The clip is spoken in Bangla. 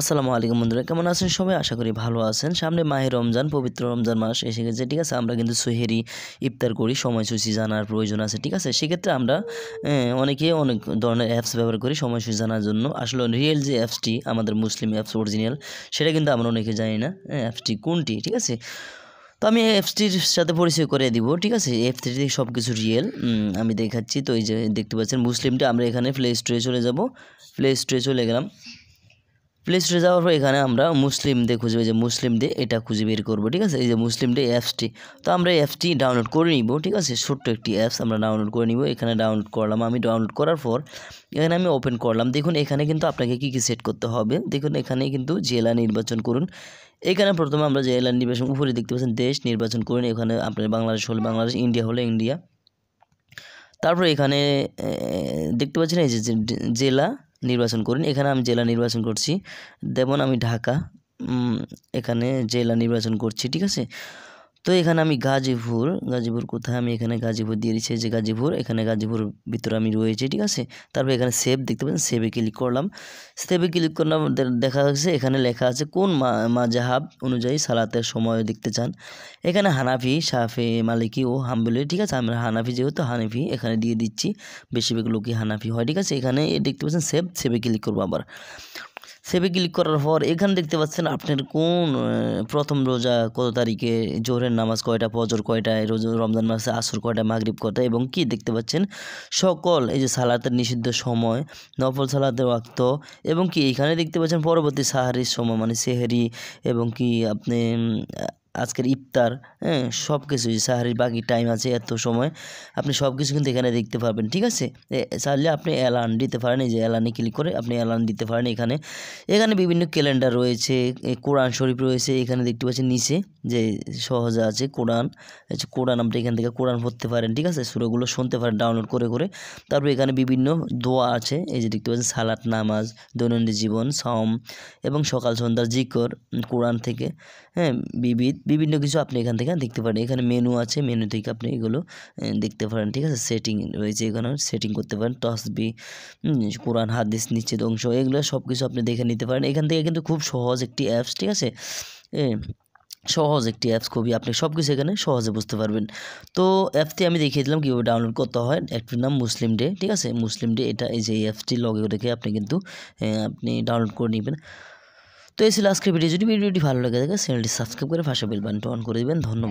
আসসালামু আলাইকুম বন্ধুরা কেমন আছেন সবাই আশা করি ভালো আছেন সামনে মাহে রমজান পবিত্র রমজান মাস এসে গেছে ঠিক আছে আমরা কিন্তু সোহেরি ইফতার করি সময়সূচি জানার প্রয়োজন আছে ঠিক আছে সেক্ষেত্রে আমরা অনেকে অনেক ধরনের অ্যাপস ব্যবহার করি সময়সূচি জানার জন্য আসলে রিয়েল যে অ্যাপসটি আমাদের মুসলিম অ্যাপস অরিজিনাল সেটা কিন্তু আমরা অনেকে জানি না অ্যাপসটি কোনটি ঠিক আছে তো আমি এফটির সাথে পরিচয় করে দিব ঠিক আছে থেকে সব কিছু রিয়েল আমি দেখাচ্ছি তো এই যে দেখতে পাচ্ছেন মুসলিমটা আমরা এখানে প্লে স্টোরে চলে যাব প্লে স্টোরে চলে গেলাম প্লেস্টোরে যাওয়ার পর এখানে আমরা মুসলিম ডে খুঁজব যে মুসলিম এটা খুঁজে বের করবো ঠিক আছে এই যে মুসলিম ডে অ্যাপসটি তো আমরা অ্যাপসটি ডাউনলোড করে নিব ঠিক আছে ছোট্ট একটি অ্যাপস আমরা ডাউনলোড করে নিব এখানে ডাউনলোড করলাম আমি ডাউনলোড করার পর এখানে আমি ওপেন করলাম দেখুন এখানে কিন্তু আপনাকে কী কী সেট করতে হবে দেখুন এখানে কিন্তু জেলা নির্বাচন করুন এখানে প্রথমে আমরা জেলা নির্বাচন উপরে দেখতে পাচ্ছেন দেশ নির্বাচন করুন এখানে আপনার বাংলাদেশ হলে বাংলাদেশ ইন্ডিয়া হলে ইন্ডিয়া তারপর এখানে দেখতে পাচ্ছেন এই যে জেলা নির্বাচন করুন এখানে আমি জেলা নির্বাচন করছি যেমন আমি ঢাকা এখানে জেলা নির্বাচন করছি ঠিক আছে তো এখানে আমি গাজীপুর গাজীপুর কোথায় আমি এখানে গাজীপুর দিয়ে দিচ্ছি যে গাজীপুর এখানে গাজীপুর ভিতরে আমি রয়েছি ঠিক আছে তারপর এখানে সেভ দেখতে পাচ্ছেন সেভে ক্লিক করলাম সেভে ক্লিক করলাম দেখা যাচ্ছে এখানে লেখা আছে কোন মাজাহাব অনুযায়ী সালাতের সময় দেখতে চান এখানে হানাফি সাফে মালিকি ও হাম্বুলি ঠিক আছে আমরা হানাফি যেহেতু হানাফি এখানে দিয়ে দিচ্ছি বেশিরভাগ লোকই হানাফি হয় ঠিক আছে এখানে দেখতে পাচ্ছেন সেভ সেভে ক্লিক করবো আবার সেভে ক্লিক করার পর এখানে দেখতে পাচ্ছেন আপনার কোন প্রথম রোজা কত তারিখে জোহরের নামাজ কয়টা পজর কয়টায় রোজ রমজান মাসে আসর কয়টা মাগরীব কয়টা এবং কি দেখতে পাচ্ছেন সকল এই যে সালাতের নিষিদ্ধ সময় নফল সালাতের ওয়াক্ত এবং কি এখানে দেখতে পাচ্ছেন পরবর্তী সাহারির সময় মানে সেহারি এবং কি আপনি আজকের ইফতার হ্যাঁ সব কিছুই সাহারির বাকি টাইম আছে এত সময় আপনি সব কিছু কিন্তু এখানে দেখতে পারবেন ঠিক আছে চাইলে আপনি অ্যালার্ম দিতে পারেন এই যে অ্যালার্মে ক্লিক করে আপনি অ্যালার্ম দিতে পারেন এখানে এখানে বিভিন্ন ক্যালেন্ডার রয়েছে কোরআন শরীফ রয়েছে এখানে দেখতে পাচ্ছেন নিচে যে সহজে আছে কোরআন কোরআন আপনি এখান থেকে কোরআন পড়তে পারেন ঠিক আছে সুরগুলো শুনতে পারেন ডাউনলোড করে করে তারপর এখানে বিভিন্ন দোয়া আছে এই যে দেখতে পাচ্ছেন সালাত নামাজ দৈনন্দিন জীবন সম এবং সকাল সন্ধ্যার জিকর কোরআন থেকে হ্যাঁ বিবিধ বিভিন্ন কিছু আপনি এখান থেকে দেখতে পারেন এখানে মেনু আছে মেনু থেকে আপনি এগুলো দেখতে পারেন ঠিক আছে সেটিং রয়েছে এখানে সেটিং করতে পারেন তসবি কোরআন হাদিস নিশ্চিত অংশ এগুলো সব কিছু আপনি দেখে নিতে পারেন এখান থেকে কিন্তু খুব সহজ একটি অ্যাপস ঠিক আছে সহজ একটি অ্যাপস খুবই আপনি সব কিছু এখানে সহজে বুঝতে পারবেন তো অ্যাপটি আমি দেখিয়ে দিলাম কীভাবে ডাউনলোড করতে হয় অ্যাপটির নাম মুসলিম ডে ঠিক আছে মুসলিম ডে এটা এই যে অ্যাপসটি লগে রেখে আপনি কিন্তু আপনি ডাউনলোড করে নেবেন তো এসে ছিল আজকের ভিডিও যদি ভিডিওটি ভালো লাগে থাকে চ্যানেলটি সাবস্ক্রাইব করে ফাঁসা বেল বানটা অন করে দেবেন ধন্যবাদ